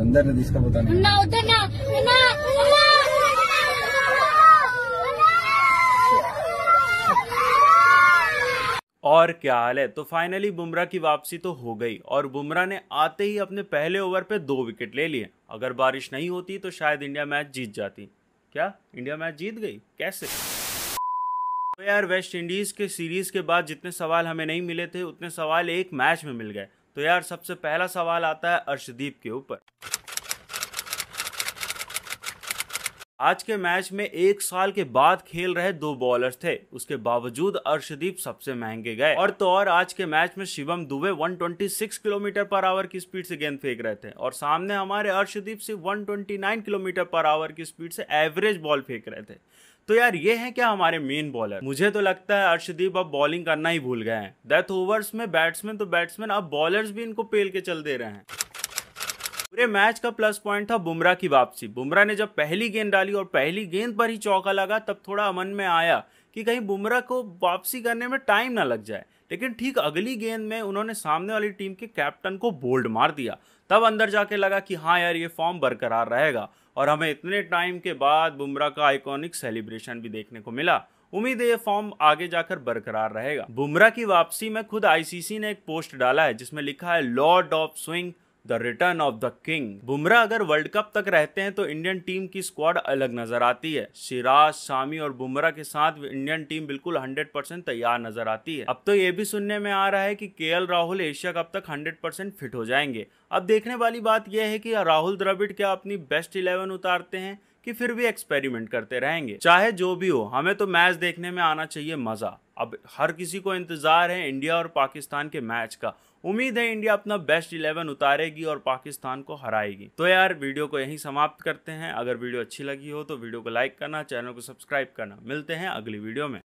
अंदर का इसका नहीं ना उधर ना ना और क्या हाल है तो फाइनली बुमराह की वापसी तो हो गई और बुमराह ने आते ही अपने पहले ओवर पे दो विकेट ले लिए अगर बारिश नहीं होती तो शायद इंडिया मैच जीत जाती क्या इंडिया मैच जीत गई कैसे तो यार वेस्ट इंडीज़ के सीरीज़ के बाद जितने सवाल हमें नहीं मिले थे उतने सवाल एक मैच में मिल गए तो यार सबसे पहला सवाल आता है अर्शदीप के ऊपर आज के मैच में एक साल के बाद खेल रहे दो बॉलर्स थे उसके बावजूद अर्शदीप सबसे महंगे गए और तो और आज के मैच में Shivam Dube 126 kilometre per hour की स्पीड से गेंद फेंक रहे थे और सामने हमारे अर्शदीप सिर्फ 129 किलोमीटर पर आवर की स्पीड से एवरेज बॉल फेंक रहे थे तो यार ये है क्या हमारे मेन बॉलर मुझे तो लगता है अर्शदीप अब बॉलिंग करना ही भूल गए हैं डेथ ओवर्स में बैट्समैन तो बैट्समैन अब बॉलर्स भी इनको पेल के चल दे रहे हैं पूरे मैच का प्लस पॉइंट था बुमराह की वापसी बुमराह ने जब पहली गेंद डाली और पहली गेंद पर ही चौका लगा तब थोड़ा अमन में आया कि कहीं बुमराह को वापसी करने में टाइम ना लग जाए लेकिन ठीक अगली गेंद में उन्होंने सामने वाली टीम के कैप्टन को बोल्ड मार दिया तब अंदर जाके लगा कि हाँ यार ये फॉर्म बरकरार रहेगा और हमें इतने टाइम के बाद बुमराह का आइकॉनिक सेलिब्रेशन भी देखने को मिला उम्मीद है ये फॉर्म आगे जाकर बरकरार रहेगा बुमराह की वापसी में खुद आईसीसी ने एक पोस्ट डाला है जिसमें लिखा है lord of swing the return of the king Bumrah अगर वर्ल्ड कप तक रहते हैं तो इंडियन टीम की स्क्वाड अलग नजर आती है सिराज शामी और बुमराह के साथ इंडियन टीम बिल्कुल 100 परसेंट तैयार नजर आती है अब तो ये भी सुनने में आ रहा है कि के राहुल एशिया कप तक 100 परसेंट फिट हो जाएंगे अब देखने वाली बात यह है कि राहुल द्रविड़ क्या अपनी बेस्ट इलेवन उतारते हैं कि फिर भी एक्सपेरिमेंट करते रहेंगे चाहे जो भी हो हमें तो मैच देखने में आना चाहिए मजा अब हर किसी को इंतज़ार है इंडिया और पाकिस्तान के मैच का उम्मीद है इंडिया अपना बेस्ट इलेवन उतारेगी और पाकिस्तान को हराएगी तो यार वीडियो को यहीं समाप्त करते हैं अगर वीडियो अच्छी लगी हो तो वीडियो को लाइक करना चैनल को सब्सक्राइब करना मिलते हैं अगली वीडियो में